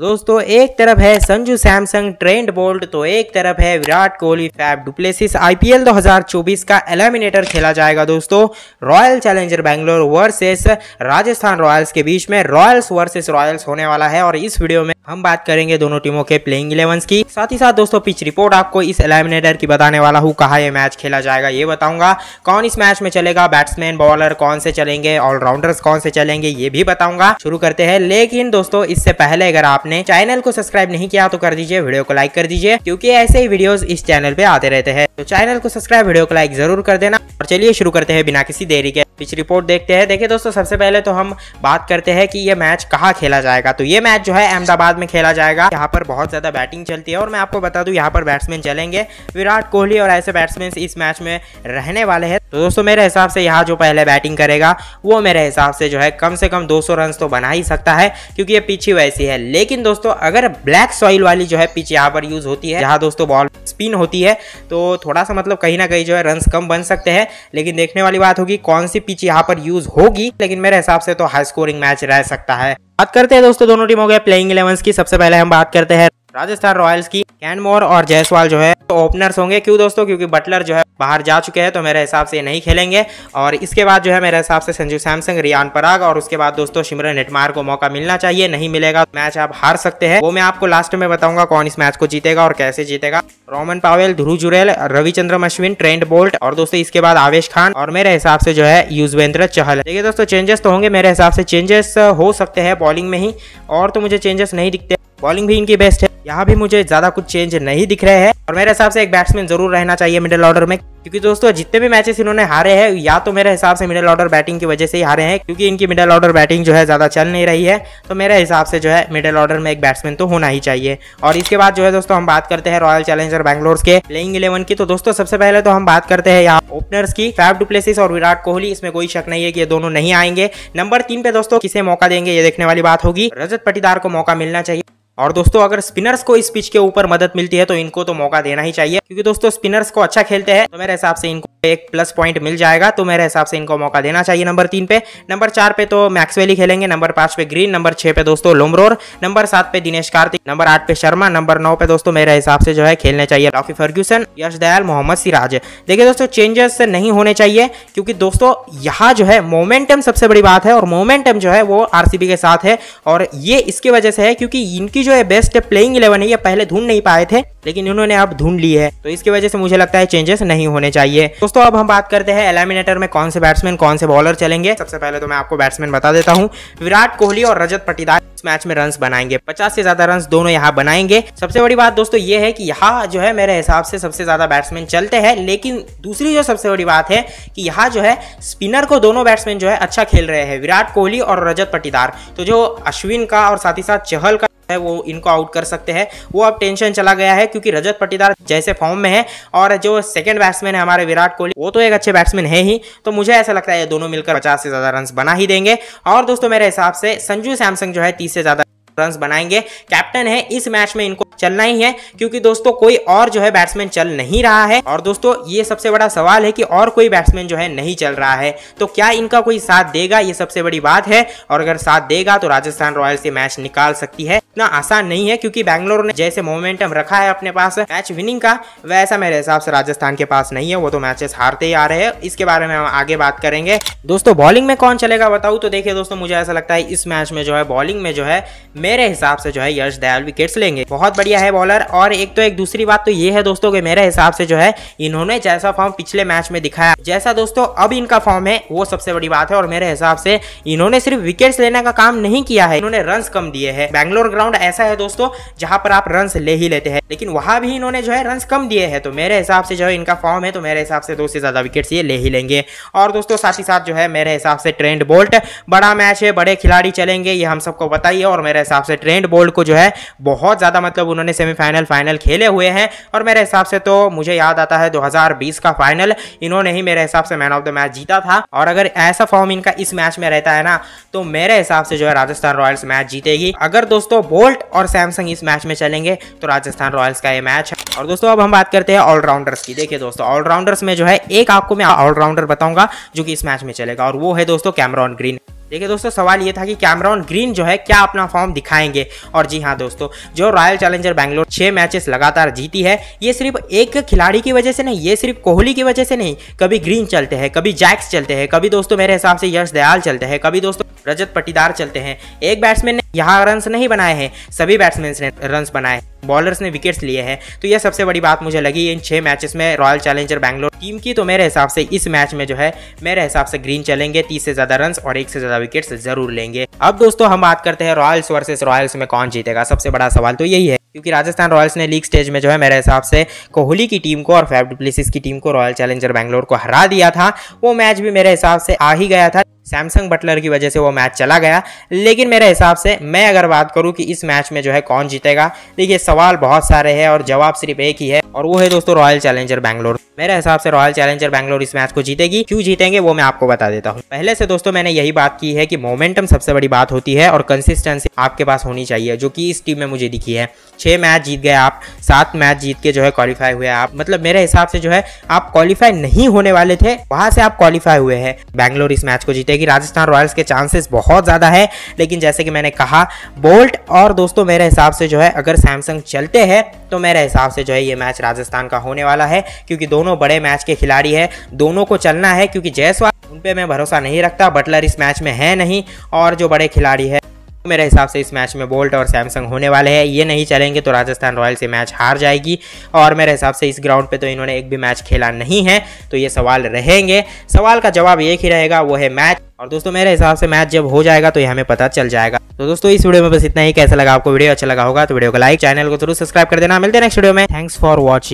तो दोस्तों एक तरफ है संजू सैमसंग ट्रेंड बोल्ट तो एक तरफ है Virat Kohli Faf du Plessis IPL 2024 का एलिमिनेटर खेला जाएगा दोस्तों Royal Challenger Bangalore versus Rajasthan Royals के बीच में रॉयल्स वर्सेस रॉयल्स होने वाला है और इस वीडियो में हम बात करेंगे दोनों टीमों के प्लेइंग इलेवन की साथ ही साथ दोस्तों पिच रिपोर्ट आपको इस एलिमिनेटर की बताने वाला हूँ कहा यह मैच खेला जाएगा ये बताऊंगा कौन इस मैच में चलेगा बैट्समैन बॉलर कौन से चलेंगे ऑलराउंडर्स कौन से चलेंगे ये भी बताऊंगा शुरू करते हैं लेकिन दोस्तों इससे पहले अगर आपने आपने चैनल को सब्सक्राइब नहीं किया तो कर दीजिए वीडियो को लाइक कर दीजिए क्योंकि ऐसे ही वीडियो इस चैनल पे आते रहते हैं तो चैनल को सब्सक्राइब वीडियो को लाइक जरूर कर देना और चलिए शुरू करते हैं बिना किसी देरी के पिच रिपोर्ट देखते हैं देखिए दोस्तों सबसे पहले तो हम बात करते हैं कि ये मैच कहाँ खेला जाएगा तो ये मैच जो है अहमदाबाद में खेला जाएगा यहाँ पर बहुत ज़्यादा बैटिंग चलती है और मैं आपको बता दूँ यहाँ पर बैट्समैन चलेंगे विराट कोहली और ऐसे बैट्समैन इस मैच में रहने वाले हैं तो दोस्तों मेरे हिसाब से यहाँ जो पहले बैटिंग करेगा वो मेरे हिसाब से जो है कम से कम दो रन तो बना ही सकता है क्योंकि ये पिच ही वैसी है लेकिन दोस्तों अगर ब्लैक सॉइल वाली जो है पिच यहाँ पर यूज होती है जहाँ दोस्तों बॉल स्पिन होती है तो थोड़ा सा मतलब कहीं ना कहीं जो है रन कम बन सकते हैं लेकिन देखने वाली बात होगी कौन सी पिच यहाँ पर यूज होगी लेकिन मेरे हिसाब से तो हाई स्कोरिंग मैच रह सकता है बात करते हैं दोस्तों दोनों टीमों के प्लेइंग इलेवन की सबसे पहले हम बात करते हैं राजस्थान रॉयल्स की कैनमोर और जयसवाल जो है तो ओपनर्स होंगे क्यों दोस्तों क्योंकि बटलर जो है बाहर जा चुके हैं तो मेरे हिसाब से ये नहीं खेलेंगे और इसके बाद जो है मेरे हिसाब से संजू सैमसंग रियान पराग और उसके बाद दोस्तों शिमरन नेटमार को मौका मिलना चाहिए नहीं मिलेगा तो मैच आप हार सकते हैं वो मैं आपको लास्ट में बताऊंगा कौन इस मैच को जीतेगा और कैसे जीतेगा Rovman Powell Dhruv Jurel Ravichandran Ashwin Trent Boult और दोस्तों इसके बाद आवेश खान और मेरे हिसाब से जो है युजवेंद्र चहल देखिए दोस्तों चेंजेस तो होंगे मेरे हिसाब से चेंजेस हो सकते हैं बॉलिंग में ही और तो मुझे चेंजेस नहीं दिखते बॉलिंग भी इनकी बेस्ट है यहाँ भी मुझे ज़्यादा कुछ चेंज नहीं दिख रहे हैं और मेरे हिसाब से एक बैट्समैन जरूर रहना चाहिए मिडिल ऑर्डर में क्योंकि दोस्तों जितने भी मैचेस इन्होंने हारे हैं या तो मेरे हिसाब से मिडिल ऑर्डर बैटिंग की वजह से ही हारे हैं क्योंकि इनकी मिडिल ऑर्डर बैटिंग जो है ज़्यादा चल नहीं रही है तो मेरे हिसाब से जो है मिडिल ऑर्डर में एक बैट्समैन तो होना ही चाहिए और इसके बाद जो है दोस्तों हम बात करते हैं रॉयल चैलेंजर बैंगलोर के प्लेइंग इलेवन की तो दोस्तों सबसे पहले तो हम बात करते हैं यहाँ ओपनर्स की फैब डुप्लेसिस और विराट कोहली इसमें कोई शक नहीं है कि ये दोनों नहीं आएंगे नंबर तीन पे दोस्तों किसे मौका देंगे ये देखने वाली बात होगी रजत पटीदार को मौका मिलना चाहिए और दोस्तों अगर स्पिनर्स को इस पिच के ऊपर मदद मिलती है तो इनको तो मौका देना ही चाहिए क्योंकि दोस्तों स्पिनर्स को अच्छा खेलते हैं तो मेरे हिसाब से इनको एक प्लस पॉइंट मिल जाएगा तो मेरे हिसाब से इनको मौका देना चाहिए नंबर तीन पे नंबर चार पे तो मैक्सवेली खेलेंगे नंबर पांच पे ग्रीन नंबर छह पे दोस्तों लोमरोर नंबर सात पे दिनेश कार्तिक नंबर आठ पे शर्मा नंबर नौ पे दोस्तों मेरे हिसाब से जो है खेलने चाहिए रॉफी फर्ग्यूसन यश दयाल मोहम्मद सिराज देखिए दोस्तों चेंजेस नहीं होने चाहिए क्योंकि दोस्तों यहाँ जो है मोमेंटम सबसे बड़ी बात है और मोमेंटम जो है वो आर के साथ है और ये इसकी वजह से है क्योंकि इनकी जो है बेस्ट प्लेइंग इलेवन है ये पहले ढूंढ नहीं पाए थे लेकिन इन्होंने अब ढूंढ ली है तो इसकी वजह से मुझे लगता है चेंजेस नहीं होने चाहिए दोस्तों अब हम बात करते हैं एलिमिनेटर में कौन से बैट्समैन कौन से बॉलर चलेंगे सबसे पहले तो मैं आपको बैट्समैन बता देता हूँ विराट कोहली और रजत पटीदार इस मैच में रन बनाएंगे पचास से ज्यादा रन दोनों यहाँ बनाएंगे सबसे बड़ी बात दोस्तों ये है कि यहाँ जो है मेरे हिसाब से सबसे ज्यादा बैट्समैन चलते हैं लेकिन दूसरी जो सबसे बड़ी बात है कि यहाँ जो है स्पिनर को दोनों बैट्समैन जो है अच्छा खेल रहे हैं विराट कोहली और रजत पटीदार तो जो अश्विन का और साथ ही साथ चहल का है वो इनको आउट कर सकते हैं वो अब टेंशन चला गया है क्योंकि रजत पटीदार जैसे फॉर्म में है और जो सेकंड बैट्समैन है हमारे विराट कोहली वो तो एक अच्छे बैट्समैन है ही तो मुझे ऐसा लगता है ये दोनों मिलकर पचास से ज़्यादा रन बना ही देंगे और दोस्तों मेरे हिसाब से संजू सैमसंग जो है तीस से ज़्यादा रन बनाएंगे कैप्टन है इस मैच में इनको चलना ही है क्योंकि दोस्तों कोई और जो है बैट्समैन चल नहीं रहा है और दोस्तों ये सबसे बड़ा सवाल है कि और कोई बैट्समैन जो है नहीं चल रहा है तो क्या इनका कोई साथ देगा ये सबसे बड़ी बात है और अगर साथ देगा तो राजस्थान रॉयल्स ये मैच निकाल सकती है इतना आसान नहीं है क्योंकि बैंगलोर ने जैसे मोमेंटम रखा है अपने पास मैच विनिंग का वैसा मेरे हिसाब से राजस्थान के पास नहीं है वो तो मैचेस हारते ही आ रहे हैं इसके बारे में हम आगे बात करेंगे दोस्तों बॉलिंग में कौन चलेगा बताऊँ तो देखिए दोस्तों मुझे ऐसा लगता है इस मैच में जो है बॉलिंग में जो है मे मेरे हिसाब से जो है यश दयाल विकेट्स लेंगे बहुत बढ़िया है बॉलर और एक तो एक दूसरी बात तो ये है दोस्तों कि मेरे हिसाब से जो है इन्होंने जैसा फॉर्म पिछले मैच में दिखाया जैसा दोस्तों अब इनका फॉर्म है वो सबसे बड़ी बात है और मेरे हिसाब से इन्होंने सिर्फ विकेट्स लेने का काम नहीं किया है इन्होंने रन कम दिए है बैंगलोर ग्राउंड ऐसा है दोस्तों जहां पर आप रन ले ही लेते हैं लेकिन वहां भी इन्होंने जो है रन कम दिए है तो मेरे हिसाब से जो है इनका फॉर्म है तो मेरे हिसाब से दो से ज्यादा विकेट ये ले ही लेंगे और दोस्तों साथ ही साथ जो है मेरे हिसाब से ट्रेंड बोल्ट बड़ा मैच है बड़े खिलाड़ी चलेंगे ये हम सबको बताइए और मेरे हिसाब से ट्रेंड बोल्ड को जो है बहुत ज़्यादा मतलब उन्होंने सेमीफाइनल फाइनल खेले हुए हैं और मेरे हिसाब से तो मुझे याद आता है 2020 का फाइनल इन्होंने ही मेरे हिसाब से मैन ऑफ द मैच जीता था और अगर ऐसा फॉर्म इनका इस मैच में रहता है ना तो मेरे हिसाब से जो है राजस्थान रॉयल्स मैच जीतेगी अगर दोस्तों बोल्ट और सैमसंग इस मैच में चलेंगे तो राजस्थान रॉयल्स का ये मैच है और दोस्तों अब हम बात करते हैं ऑलराउंडर्स की देखिए दोस्तों ऑलराउंडर्स में जो है एक आपको मैं ऑलराउंडर बताऊंगा जो कि इस मैच में चलेगा और वो है दोस्तों कैमरॉन ग्रीन देखिए दोस्तों सवाल ये था कि कैमरॉन ग्रीन जो है क्या अपना फॉर्म दिखाएंगे और जी हाँ दोस्तों जो रॉयल चैलेंजर बैंगलोर छह मैचेस लगातार जीती है ये सिर्फ एक खिलाड़ी की वजह से नहीं ये सिर्फ कोहली की वजह से नहीं कभी ग्रीन चलते हैं कभी जैक्स चलते हैं कभी दोस्तों मेरे हिसाब से यश दयाल चलते हैं कभी दोस्तों रजत पटीदार चलते हैं एक बैट्समैन ने यहाँ रन्स नहीं बनाए हैं सभी बैट्समैन ने रन्स बनाए हैं बॉलर्स ने विकेट्स लिए हैं तो यह सबसे बड़ी बात मुझे लगी इन छह मैचेस में रॉयल चैलेंजर बैंगलोर टीम की तो मेरे हिसाब से इस मैच में जो है मेरे हिसाब से ग्रीन चलेंगे तीस से ज्यादा रन और एक से ज्यादा विकेट्स जरूर लेंगे अब दोस्तों हम बात करते हैं रॉयल्स वर्सेस रॉयल्स में कौन जीतेगा सबसे बड़ा सवाल तो यही है क्योंकि राजस्थान रॉयल्स ने लीग स्टेज में जो है मेरे हिसाब से कोहली की टीम को और फैब की टीम को रॉयल चैलेंजर बैंगलोर को हरा दिया था वो मैच भी मेरे हिसाब से आ ही गया था सैमसंग बटलर की वजह से वो मैच चला गया लेकिन मेरे हिसाब से मैं अगर बात करूं कि इस मैच में जो है कौन जीतेगा देखिए सवाल बहुत सारे हैं और जवाब सिर्फ एक ही है और वो है दोस्तों रॉयल चैलेंजर बैंगलोर मेरे हिसाब से रॉयल चैलेंजर बैंगलोर इस मैच को जीतेगी क्यों जीतेंगे वो मैं आपको बता देता हूँ पहले से दोस्तों मैंने यही बात की है कि मोमेंटम सबसे बड़ी बात होती है और कंसिस्टेंसी आपके पास होनी चाहिए जो कि इस टीम में मुझे दिखी है छह मैच जीत गए आप सात मैच जीत के जो है क्वालिफाई हुए आप मतलब मेरे हिसाब से जो है आप क्वालिफाई नहीं होने वाले थे वहां से आप क्वालिफाई हुए हैं बैंगलोर इस मैच को जीतेगी कि राजस्थान रॉयल्स के चांसेस बहुत ज़्यादा है लेकिन जैसे कि मैंने कहा बोल्ट और दोस्तों मेरे हिसाब से जो है अगर सैमसंग चलते हैं तो मेरे हिसाब से जो है ये मैच राजस्थान का होने वाला है क्योंकि दोनों बड़े मैच के खिलाड़ी है दोनों को चलना है क्योंकि जयसवाल उन पर मैं भरोसा नहीं रखता बटलर इस मैच में है नहीं और जो बड़े खिलाड़ी है मेरे हिसाब से इस मैच में बोल्ट और सैमसंग होने वाले हैं ये नहीं चलेंगे तो राजस्थान रॉयल्स ये मैच हार जाएगी और मेरे हिसाब से इस ग्राउंड पे तो इन्होंने एक भी मैच खेला नहीं है तो ये सवाल रहेंगे सवाल का जवाब एक ही रहेगा वो है मैच और दोस्तों मेरे हिसाब से मैच जब हो जाएगा तो ये हमें पता चल जाएगा तो दोस्तों इस वीडियो में बस इतना ही कैसा लगा आपको वीडियो अच्छा लगा होगा तो वीडियो को लाइक चैनल को जरूर सब्सक्राइब कर देना मिलते हैं नेक्स्ट वीडियो में थैंक्स फॉर वॉचिंग